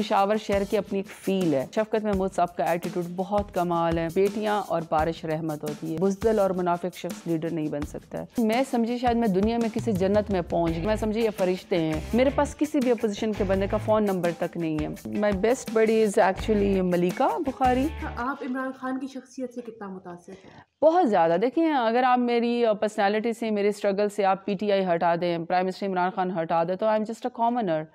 पिशावर शहर की अपनी एक फील है शफकत महमूद साहब का एटीट्यूड बहुत कमाल है बेटियां और बारिश रहमत होती है बुजदल और मुनाफिक शख्स लीडर नहीं बन सकता मैं समझी शायद मैं दुनिया में किसी जन्नत में पहुंच मैं समझी ये फरिश्ते हैं मेरे पास किसी भी अपोजिशन के बंदे का फ़ोन नंबर तक नहीं है my best buddy is actually Malika Bukhari आप इमरान खान की शख्सियत से कितना मुतासर हैं बहुत ज़्यादा देखिए अगर आप मेरी पर्सनैलिटी से मेरे स्ट्रगल से आप पी हटा दें प्राइम मिनिस्टर इमरान खान हटा दें तो I am just a commoner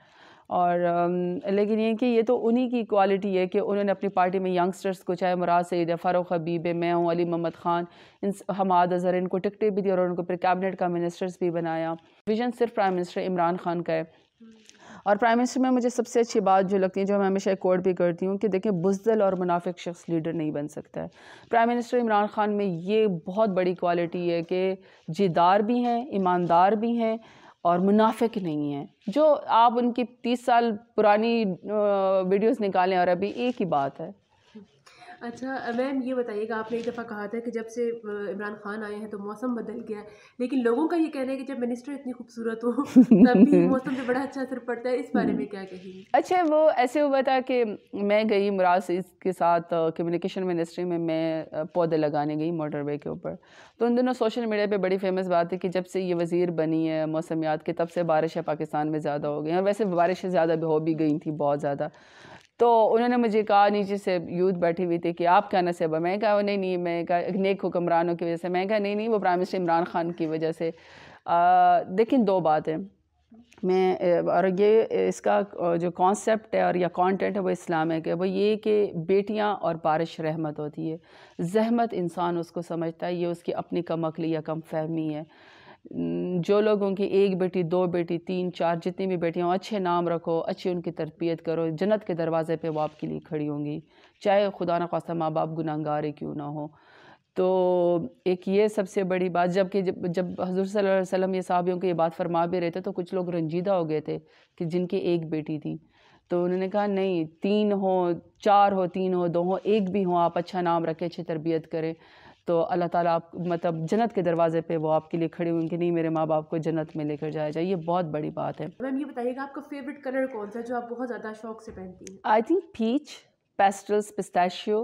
और लेकिन ये कि ये तो उन्हीं की क्वालिटी है कि उन्होंने अपनी पार्टी में यंगस्टर्स को चाहे मुराद सईद है फ़ारूक हबीब है मैं हूँ अली मोहम्मद ख़ान इन हमाद अजहर इनको टिकटें भी दी और उनको फिर कैबिनेट का मिनिस्टर्स भी बनाया विजन सिर्फ प्राइम मिनिस्टर इमरान खान का है और प्राइम मिनिस्टर में मुझे सबसे अच्छी बात जो लगती है जो मैं हमेशा कोड भी करती हूँ कि देखें बुजदल और मुनाफिक शख्स लीडर नहीं बन सकता है प्राइम मिनिस्टर इमरान खान में ये बहुत बड़ी क्वालिटी है कि जिदार भी हैं ईमानदार भी हैं और मुनाफिक नहीं है जो आप उनकी तीस साल पुरानी वीडियोस निकालें और अभी एक ही बात है अच्छा मैम ये बताइएगा आपने एक दफ़ा कहा था कि जब से इमरान खान आए हैं तो मौसम बदल गया है लेकिन लोगों का ये कहना है कि जब मिनिस्टर इतनी खूबसूरत हो तब भी मौसम पे बड़ा अच्छा असर पड़ता है इस बारे में क्या कहेंगे अच्छा वो ऐसे हुआ था कि मैं गई मुराद के साथ कम्युनिकेशन मिनिस्ट्री में मैं पौधे लगाने गई मोटर के ऊपर तो उन दिनों सोशल मीडिया पर बड़ी फेमस बात है कि जब से ये वज़ीर बनी है मौसमियात के तब से बारिशें पाकिस्तान में ज़्यादा हो गई हैं और वैसे बारिशें ज़्यादा हो भी गई थी बहुत ज़्यादा तो उन्होंने मुझे कहा नीचे से यूथ बैठी हुई थी कि आप क्या नसीब है मैं कहा नहीं नहीं मैं कहा नेक हुक्मरानों की वजह से मैं कहा नहीं नहीं वो प्राइम मिनिस्टर इमरान खान की वजह से लेकिन दो बातें मैं और ये इसका जो कॉन्सेप्ट है और या कंटेंट है वो इस्लामिक है वो ये कि बेटियां और बारिश रहमत होती है जहमत इंसान उसको समझता है ये उसकी अपनी कम अकली या कम फहमी है जो लोगों की एक बेटी दो बेटी तीन चार जितनी भी बेटियाँ अच्छे नाम रखो अच्छी उनकी तरबियत करो जन्नत के दरवाज़े पे वो आपके लिए खड़ी होंगी चाहे खुदा न खासा माँ बाप गुनागारे क्यों ना हो तो एक ये सबसे बड़ी बात जबकि जब जब हजूर सल अलैहि ये साहबियों को ये बात फरमा भी रहे थे तो कुछ लोग रंजीदा हो गए थे कि जिनकी एक बेटी थी तो उन्होंने कहा नहीं तीन हो चार हो तीन हो दो हो एक भी हो आप अच्छा नाम रखें अच्छी तरबियत करें तो अल्लाह ताला आप मतलब जन्नत के दरवाज़े पे वो आपके लिए खड़े कि नहीं मेरे माँ बाप को जन्नत में लेकर जाया जाए ये बहुत बड़ी बात है मैम ये बताइएगा आपका फेवरेट कलर कौन सा जो आप बहुत ज़्यादा शौक से पहनती हैं I think peach pastels pistachio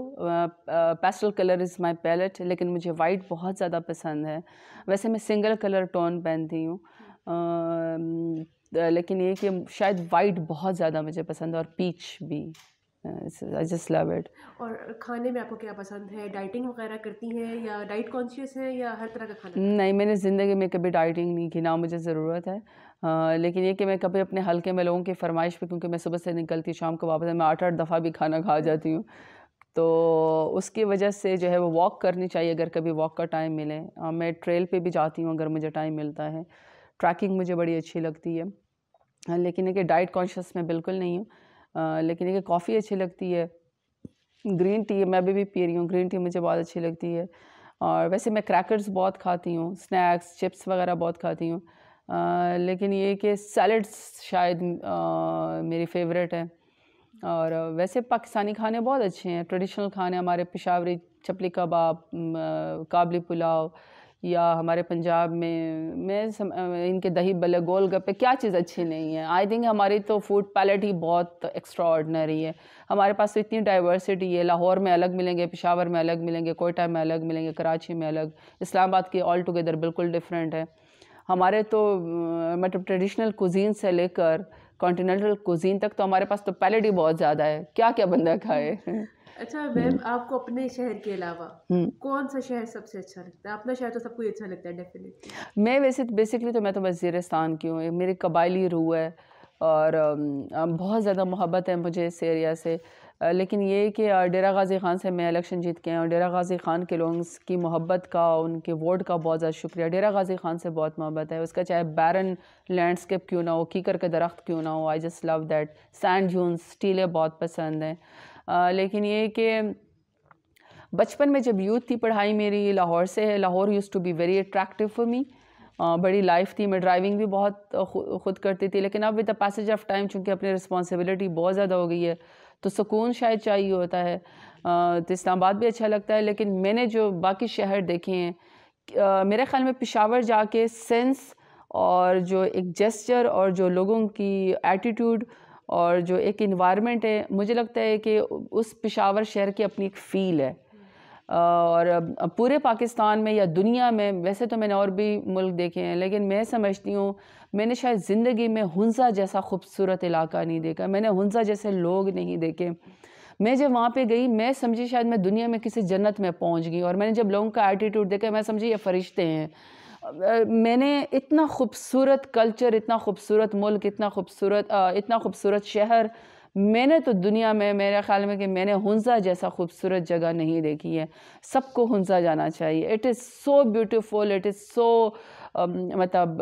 pastel colour is my palette लेकिन मुझे वाइट बहुत ज़्यादा पसंद है वैसे मैं सिंगल कलर टोन पहनती हूँ लेकिन ये कि शायद वाइट बहुत ज़्यादा मुझे पसंद है और पीच भी आई जस्ट लव इट और खाने में आपको क्या पसंद है डाइटिंग वगैरह करती हैं या डाइट कॉन्शियस हैं या हर तरह का खाना नहीं मैंने ज़िंदगी में कभी डाइटिंग नहीं की ना मुझे ज़रूरत है आ, लेकिन ये कि मैं कभी अपने हल्के में लोगों की फरमाइश पे क्योंकि मैं सुबह से निकलती शाम को वापस मैं आठ आठ दफ़ा भी खाना खा हम्म। जाती हूँ तो उसकी वजह से जो है वो वॉक करनी चाहिए अगर कभी वॉक का टाइम मिले आ, मैं ट्रेल पे भी जाती हूँ अगर मुझे टाइम मिलता है ट्रैकिंग मुझे बड़ी अच्छी लगती है लेकिन कि डाइट कॉन्शियस मैं बिल्कुल नहीं हूँ लेकिन ये कॉफ़ी अच्छी लगती है ग्रीन टी मैं अभी भी पी रही हूँ ग्रीन टी मुझे बहुत अच्छी लगती है और वैसे मैं क्रैकर्स बहुत खाती हूँ स्नैक्स चिप्स वगैरह बहुत खाती हूँ लेकिन ये कि सैलड्स शायद आ, मेरी फेवरेट है और वैसे पाकिस्तानी खाने बहुत अच्छे हैं ट्रेडिशनल खाने हमारे पेशावरी चपली कबाब काबली पुलाव या हमारे पंजाब में मैं सम, इनके दही बल्ले गोल गप्पे क्या चीज़ अच्छी नहीं है आई थिंक हमारी तो फूड पैलेट ही बहुत एक्स्ट्रा है हमारे पास तो इतनी डाइवर्सिटी है लाहौर में अलग मिलेंगे पिशावर में अलग मिलेंगे कोयटा में अलग मिलेंगे कराची में अलग इस्लामाबाद की ऑल टुगेदर बिल्कुल डिफरेंट है हमारे तो मतलब ट्रेडिशनल कुजीन से लेकर कॉन्टीनेंटल कुजीन तक तो हमारे पास तो पैलेट ही बहुत ज़्यादा है क्या क्या बंदा खाए अच्छा हम्म। मैम आपको अपने शहर के अलावा हम्म। कौन सा शहर सबसे अच्छा लगता है अपना शहर तो सबको अच्छा लगता है डेफिनेटली मैं वैसे बेसिकली तो, तो मैं तो वजीरस्तान की हूँ मेरे कबायली रूह है और बहुत ज़्यादा मोहब्बत है मुझे इस एरिया से लेकिन ये कि डेरा गाजी ख़ान से मैं इलेक्शन जीत के और डेरा गाजी ख़ान के लोगों की मोहब्बत का उनके वोट का बहुत ज़्यादा शुक्रिया डेरा गाजी ख़ान से बहुत मोहब्बत है उसका चाहे बैरन लैंडस्केप क्यों ना हो कीकर के दरख्त क्यों ना हो I just love that sand dune स्टीलें बहुत पसंद हैं आ, लेकिन ये कि बचपन में जब यूथ थी पढ़ाई मेरी लाहौर से है Lahore use to be very attractive for me बड़ी लाइफ थी मैं ड्राइविंग भी बहुत खुद करती थी लेकिन अब with the passage of time चूँकि अपनी रिस्पॉन्सिबिलिटी बहुत ज़्यादा हो गई है तो सुकून शायद चाहिए होता है तो इस्लामाबाद भी अच्छा लगता है लेकिन मैंने जो बाकी शहर देखे हैं मेरे ख्याल में पिशावर जाके सेंस और जो एक जेस्चर और जो लोगों की एटीट्यूड और जो एक इन्वायरमेंट है मुझे लगता है कि उस पिशावर शहर की अपनी एक फ़ील है और पूरे पाकिस्तान में या दुनिया में वैसे तो मैंने और भी मुल्क देखे हैं लेकिन मैं समझती हूँ मैंने शायद ज़िंदगी में हंसा जैसा खूबसूरत इलाका नहीं देखा मैंने हंसा जैसे लोग नहीं देखे मैं जब वहाँ पे गई मैं समझी शायद मैं दुनिया में किसी जन्नत में पहुँच गई और मैंने जब लोगों का एटीट्यूड देखा मैं समझी ये फरिश्ते हैं मैंने इतना खूबसूरत कल्चर इतना खूबसूरत मुल्क इतना खूबसूरत इतना खूबसूरत शहर मैंने तो दुनिया में मेरे ख्याल में कि मैंने हंजा जैसा खूबसूरत जगह नहीं देखी है सबको हंजा जाना चाहिए it is so beautiful it is so मतलब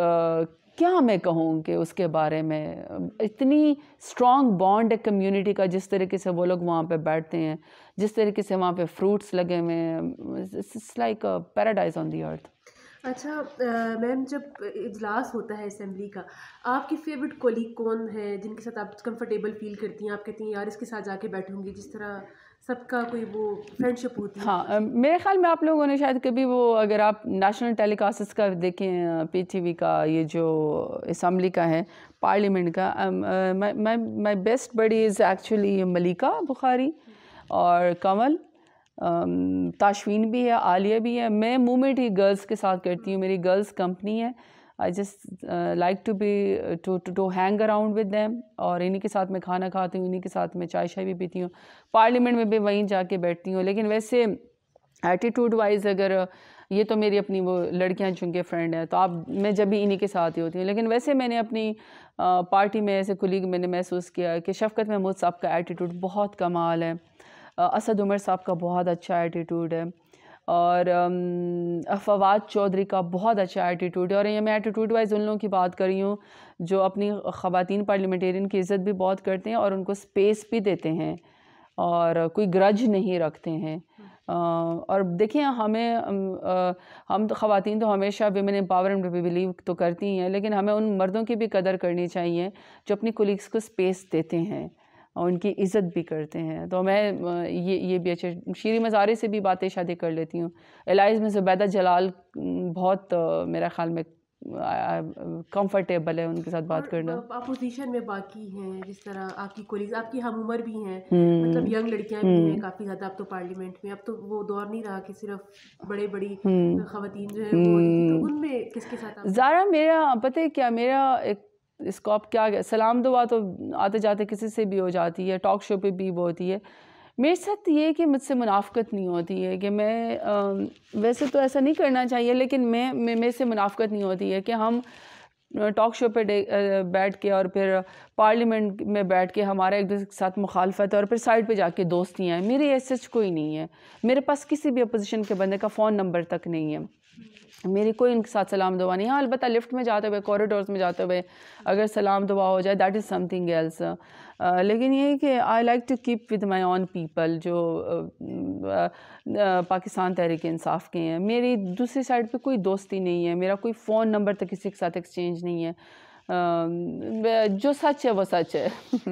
क्या मैं कहूँ कि उसके बारे में इतनी स्ट्रॉन्ग बॉन्ड है कम्युनिटी का जिस तरीके से वो लोग वहाँ पे बैठते हैं जिस तरीके से वहाँ पे फ्रूट्स लगे हुए हैं it's like paradise on the earth अच्छा मैम जब इजलास होता है असम्बली का आपकी फेवरेट कोलीग कौन है जिनके साथ आप कंफर्टेबल फील करती हैं आप कहती हैं यार इसके साथ जाके बैठूंगी जिस तरह सबका कोई वो फ्रेंडशिप होती है हाँ मेरे ख्याल में आप लोगों ने शायद कभी वो अगर आप नेशनल टेलीकास्ट का देखें पीटीवी का ये जो असम्बली का है पार्लियामेंट का my best buddy is actually Malika Bukhari और कंवल ताशवीन भी है आलिया भी है मैं मूवमेंट ही गर्ल्स के साथ करती हूँ मेरी गर्ल्स कंपनी है I just like to be to to to hang around with them और इन्हीं के साथ मैं खाना खाती हूँ इन्हीं के साथ मैं चाय शाय भी पीती हूँ पार्लियामेंट में भी वहीं जाके बैठती हूँ लेकिन वैसे एटीट्यूड वाइज अगर ये तो मेरी अपनी वो लड़कियाँ चूँकि फ्रेंड हैं तो आप मैं जब भी इन्हीं के साथ ही होती हूँ लेकिन वैसे मैंने अपनी पार्टी में ऐसे कुलीग मैंने महसूस किया कि शफकत महमूद साहब का एटीट्यूड बहुत कमाल है असद उमर साहब का बहुत अच्छा एटीट्यूड है और फवाद चौधरी का बहुत अच्छा एटीट्यूड है और ये मैं एटीट्यूड वाइज उन लोगों की बात कर रही हूँ जो अपनी ख़वातीन पार्लियामेंटेरियन की इज़्ज़त भी बहुत करते हैं और उनको स्पेस भी देते हैं और कोई ग्रज नहीं रखते हैं और देखिए हमें हम तो ख़वातीन तो हमेशा वेमेन एम्पावरमेंट पर बिलीव तो करती हैं लेकिन हमें उन मर्दों की भी कदर करनी चाहिए जो अपनी कोलिग्स को स्पेस देते हैं उनकी इज़्ज़त भी करते हैं तो मैं ये ये भी अच्छा शीरी मज़ारे से भी बातें शादी कर लेती हूँ एलाइज में ज़ुबैदा जलाल बहुत मेरा ख्याल में कंफर्टेबल है उनके साथ बात करना अपोजिशन में बाकी हैं जिस तरह आपकी कोलिग्स आपकी हम उम्र भी हैं मतलब यंग हम्म। लड़कियां भी हैं हम्म। काफ़ी ज़्यादा अब तो पार्लियामेंट में अब तो वो दौर नहीं रहा कि सिर्फ बड़े बड़ी हम्म। खातन जो है तो उनमें किसके साथ ज़ारा मेरा पता है क्या मेरा एक इसको आप क्या सलाम दुआ तो आते जाते किसी से भी हो जाती है टॉक शो पे भी वो होती है मेरे साथ ये कि मुझसे मुनाफ़त नहीं होती है कि मैं आ, वैसे तो ऐसा नहीं करना चाहिए लेकिन मैं मेरे से मुनाफ़त नहीं होती है कि हम टॉक शो पे बैठ के और फिर पार्लियामेंट में बैठ के हमारा एक दूसरे के साथ मुखालफत है और फिर साइड पे जाके दोस्तियाँ हैं मेरी ऐसे कोई नहीं है मेरे पास किसी भी अपोजिशन के बंदे का फ़ोन नंबर तक नहीं है मेरी कोई इनके साथ सलाम दुआ नहीं हाँ अलबत्त लिफ्ट में जाते हुए कॉरिडोर्स में जाते हुए अगर सलाम दुआ हो जाए दैट इज़ समथिंग एल्स लेकिन ये कि I like to keep with my own people जो पाकिस्तान तहरीक इंसाफ के हैं मेरी दूसरी साइड पे कोई दोस्ती नहीं है मेरा कोई फ़ोन नंबर तक किसी के साथ एक्सचेंज नहीं है जो सच है वो सच है